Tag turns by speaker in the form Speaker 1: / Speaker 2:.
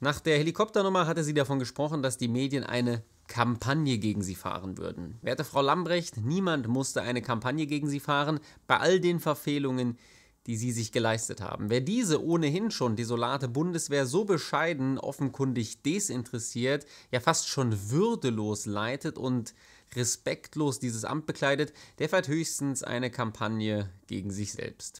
Speaker 1: Nach der Helikopternummer hatte sie davon gesprochen, dass die Medien eine Kampagne gegen sie fahren würden. Werte Frau Lambrecht, niemand musste eine Kampagne gegen sie fahren, bei all den Verfehlungen, die sie sich geleistet haben. Wer diese ohnehin schon desolate Bundeswehr so bescheiden, offenkundig desinteressiert, ja fast schon würdelos leitet und respektlos dieses Amt bekleidet, der fährt höchstens eine Kampagne gegen sich selbst.